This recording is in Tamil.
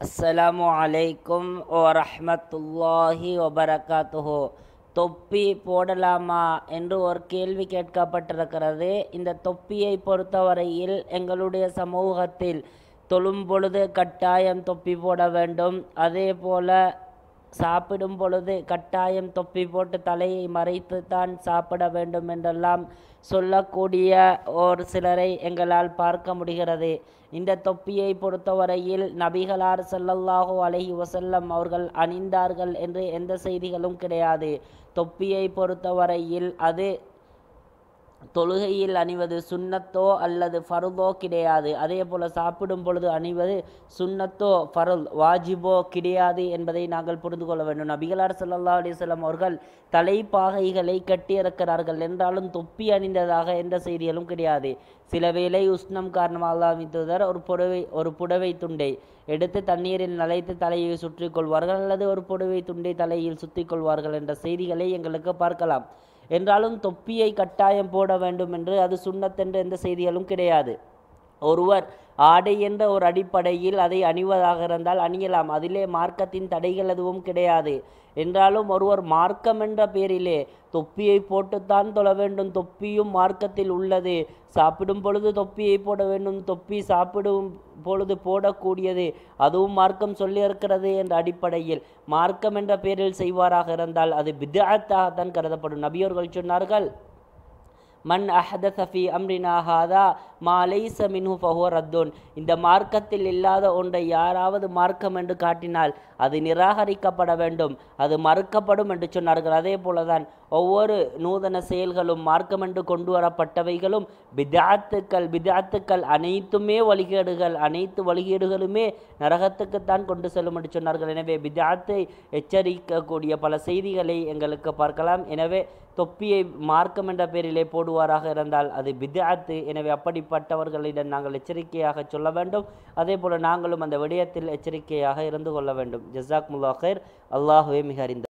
அலைக்கும் আলাইকুম ও ரஹமத்துல்லாஹி வபரகாத்துஹோ தொப்பி போடலாமா என்று ஒரு கேள்வி கேட்கப்பட்டிருக்கிறது இந்த தொப்பியை பொறுத்தவரையில் எங்களுடைய சமூகத்தில் தொழும் பொழுது கட்டாயம் தொப்பி போட வேண்டும் அதே போல் சாப்பிடும் பொழுது கட்டாயம் தொப்பி போட்டு தலையை மறைத்து தான் சாப்பிட வேண்டும் என்றெல்லாம் சொல்லக்கூடிய ஒரு சிலரை எங்களால் பார்க்க முடிகிறது இந்த தொப்பியை பொறுத்தவரையில் நபிகளார் செல்லல்லாகோ அழகி வசல்லம் அவர்கள் அணிந்தார்கள் என்று எந்த செய்திகளும் கிடையாது தொப்பியை பொறுத்தவரையில் அது தொழுகையில் அணிவது சுண்ணத்தோ அல்லது ஃபருதோ கிடையாது அதே போல் சாப்பிடும் பொழுது அணிவது சுண்ணத்தோ ஃபருல் வாஜிபோ கிடையாது என்பதை நாங்கள் புரிந்து கொள்ள வேண்டும் நபிகளார் சல்லா அலிஸ்லாம் அவர்கள் தலைப்பாகைகளை கட்டியிருக்கிறார்கள் என்றாலும் தொப்பி அணிந்ததாக எந்த செய்திகளும் கிடையாது சில வேளை உஷ்ணம் காரணமாக அமைத்துவதர் ஒரு புடவை ஒரு புடவை துண்டை எடுத்து தண்ணீரில் நலைத்து தலையை சுற்றி கொள்வார்கள் அல்லது ஒரு புடவை துண்டை தலையில் சுற்றி கொள்வார்கள் என்ற செய்திகளை எங்களுக்கு பார்க்கலாம் என்றாலும் தொப்பியை கட்டாயம் போட வேண்டும் என்று அது சுண்ணத்தென்று எந்த செய்திகளும் கிடையாது ஒருவர் ஆடை என்ற ஒரு அடிப்படையில் அதை அணிவதாக இருந்தால் அணியலாம் அதிலே மார்க்கத்தின் தடைகள் எதுவும் கிடையாது என்றாலும் ஒருவர் மார்க்கம் என்ற பேரிலே தொப்பியை போட்டுத்தான் தொழ வேண்டும் தொப்பியும் மார்க்கத்தில் உள்ளது சாப்பிடும் பொழுது தொப்பியை போட வேண்டும் தொப்பி சாப்பிடும் பொழுது போடக்கூடியது அதுவும் மார்க்கம் சொல்லியிருக்கிறது என்ற அடிப்படையில் மார்க்கம் என்ற பேரில் செய்வாராக இருந்தால் அது பிதாத்தாகத்தான் தான் கருதப்படும் நபியோர்கள் சொன்னார்கள் மண் அஹதத் ஃபி அம்ரினாஹாதா மாலைச மின்ஹு ஃபஹோ ரத்துன் இந்த மார்க்கத்தில் இல்லாத ஒன்றை யாராவது மார்க்கம் என்று காட்டினால் அது நிராகரிக்கப்பட வேண்டும் அது மறுக்கப்படும் என்று சொன்னார்கள் அதே போலதான் ஒவ்வொரு நூதன செயல்களும் என்று கொண்டு வரப்பட்டவைகளும் பிதாத்துக்கள் பிதாத்துக்கள் அனைத்துமே வழிகேடுகள் அனைத்து வழிகேடுகளுமே நரகத்துக்குத்தான் கொண்டு செல்லும் என்று சொன்னார்கள் எனவே பிதாத்தை எச்சரிக்கக்கூடிய பல செய்திகளை எங்களுக்கு பார்க்கலாம் எனவே தொப்பியை மார்க்கம் என்ற பெயரிலே போடுவாராக இருந்தால் அது பிதாத்து எனவே அப்படிப்பட்டவர்களிடம் நாங்கள் எச்சரிக்கையாக சொல்ல வேண்டும் அதே போல நாங்களும் அந்த விடயத்தில் எச்சரிக்கையாக இருந்து கொள்ள வேண்டும் ஜசாக் முல்லாஹர் அல்லாஹுவே மிக அறிந்த